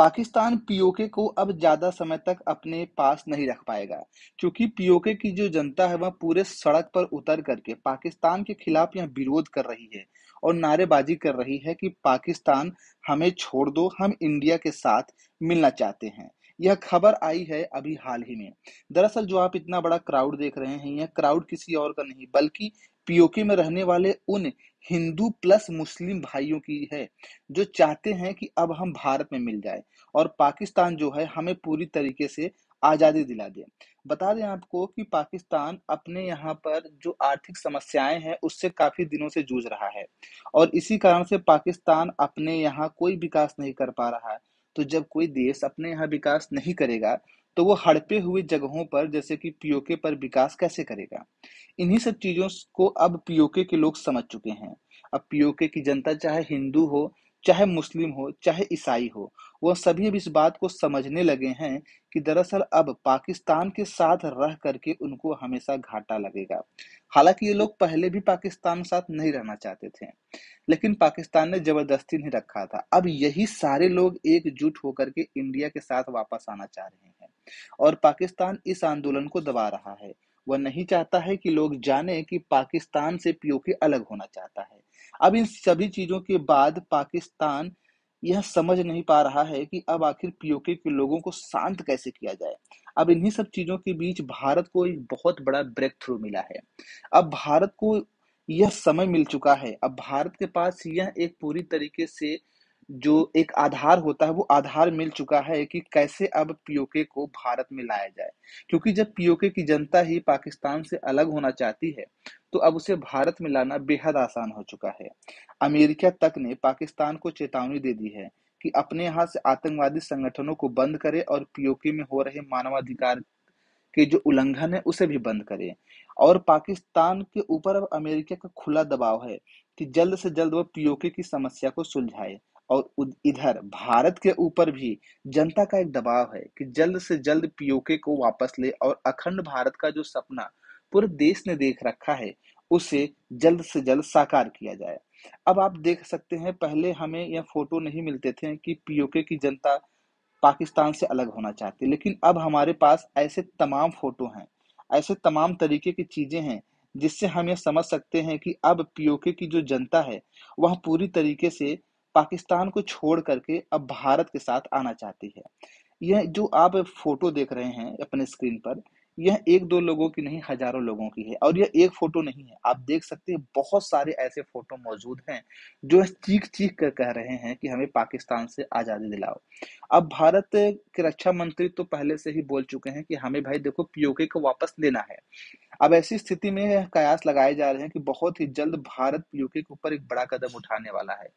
Pakistan PoK को अब ज्यादा समय तक अपने पास नहीं रख पाएगा क्योंकि पीओके की जो जनता है वह पूरे सड़क पर उतर करके पाकिस्तान के खिलाफ यह विरोध कर रही है और नारेबाजी कर रही है कि पाकिस्तान हमें छोड़ दो हम इंडिया के साथ मिलना चाहते हैं यह खबर आई है अभी हाल ही में दरअसल जो आप इतना बड़ा क्राउड देख रहे हैं यह क्राउड किसी और का नहीं बल्कि पीओके में रहने वाले उन हिंदू प्लस मुस्लिम भाइयों की है जो चाहते हैं कि अब हम भारत में मिल जाए और पाकिस्तान जो है हमें पूरी तरीके से आज़ादी दिला दे बता दें आपको कि पाकिस्तान अपने यहाँ पर जो आर्थिक समस्याएं हैं उससे काफ़ी दिनों से जूझ रहा है और इसी कारण से पाकिस्तान अपने यहाँ कोई विकास नहीं कर पा रहा है तो जब कोई देश अपने यहाँ विकास नहीं करेगा तो वो हड़पे हुए जगहों पर जैसे कि पीओके पर विकास कैसे करेगा इन्हीं सब चीजों को अब पीओके के लोग समझ चुके हैं अब पीओके की जनता चाहे हिंदू हो चाहे मुस्लिम हो चाहे ईसाई हो वह सभी अब इस बात को समझने लगे हैं कि दरअसल अब पाकिस्तान के साथ रह करके उनको हमेशा घाटा लगेगा हालांकि ये लोग पहले भी पाकिस्तान के साथ नहीं रहना चाहते थे लेकिन पाकिस्तान ने जबरदस्ती नहीं रखा था अब यही सारे लोग एकजुट होकर के इंडिया के साथ वापस आना चाह रहे हैं और पाकिस्तान इस आंदोलन को दबा रहा है वह नहीं चाहता है कि लोग जाने कि पाकिस्तान से पीओके अलग होना चाहता है अब इन सभी चीजों के बाद पाकिस्तान यह समझ नहीं पा रहा है कि अब आखिर पीओके के लोगों को शांत कैसे किया जाए अब इन्हीं सब चीजों के बीच भारत को एक बहुत बड़ा ब्रेक थ्रू मिला है अब भारत को यह समय मिल चुका है अब भारत के पास यह एक पूरी तरीके से जो एक आधार होता है वो आधार मिल चुका है कि कैसे अब पीओके को भारत में लाया जाए क्योंकि जब पीओके की जनता ही पाकिस्तान से अलग होना चाहती है तो अब उसे भारत में लाना बेहद आसान हो चुका है अमेरिका तक ने पाकिस्तान को चेतावनी दे दी है कि अपने यहाँ से आतंकवादी संगठनों को बंद करे और पीओके में हो रहे मानवाधिकार के जो उल्लंघन है उसे भी बंद करे और पाकिस्तान के ऊपर अब अमेरिका का खुला दबाव है कि जल्द से जल्द वह पीओके की समस्या को सुलझाए और इधर भारत के ऊपर भी जनता का एक दबाव है कि जल्द से जल्द पीओके को वापस ले और अखंड भारत का जो सपना पूरे देश ने देख रखा है उसे जल्द से जल्द साकार किया जाए अब आप देख सकते हैं पहले हमें यह फोटो नहीं मिलते थे कि पीओके की जनता पाकिस्तान से अलग होना चाहती लेकिन अब हमारे पास ऐसे तमाम फोटो हैं ऐसे तमाम तरीके की चीजें हैं जिससे हम यह समझ सकते हैं कि अब पीओके की जो जनता है वह पूरी तरीके से पाकिस्तान को छोड़ करके अब भारत के साथ आना चाहती है यह जो आप फोटो देख रहे हैं अपने स्क्रीन पर यह एक दो लोगों की नहीं हजारों लोगों की है और यह एक फोटो नहीं है आप देख सकते हैं बहुत सारे ऐसे फोटो मौजूद हैं जो चीख चीख कर कह रहे हैं कि हमें पाकिस्तान से आजादी दिलाओ अब भारत के रक्षा मंत्री तो पहले से ही बोल चुके हैं कि हमें भाई देखो पीओके को वापस लेना है अब ऐसी स्थिति में कयास लगाए जा रहे हैं कि बहुत ही जल्द भारत पीओके के ऊपर एक बड़ा कदम उठाने वाला है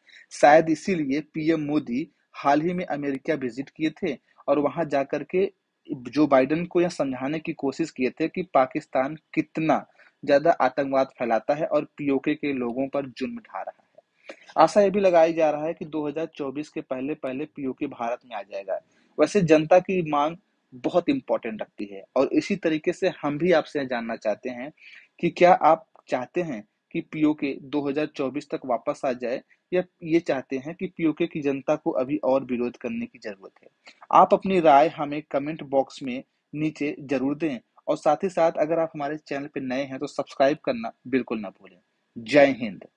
शायद इसीलिए पीएम मोदी हाल ही में अमेरिका विजिट किए थे और वहां जाकर के जो बाइडन को यह समझाने की कोशिश किए थे कि पाकिस्तान कितना ज्यादा आतंकवाद फैलाता है और पीओके के लोगों पर जुर्म ढा रहा है आशा यह भी लगाई जा रहा है कि 2024 के पहले पहले पीओके भारत में आ जाएगा वैसे जनता की मांग बहुत इंपॉर्टेंट रखती है और इसी तरीके से हम भी आपसे जानना चाहते हैं कि क्या आप चाहते हैं कि पीओके 2024 तक वापस आ जाए या ये चाहते हैं कि पीओके की जनता को अभी और विरोध करने की जरूरत है आप अपनी राय हमें कमेंट बॉक्स में नीचे जरूर दें और साथ ही साथ अगर आप हमारे चैनल पर नए हैं तो सब्सक्राइब करना बिल्कुल ना भूलें जय हिंद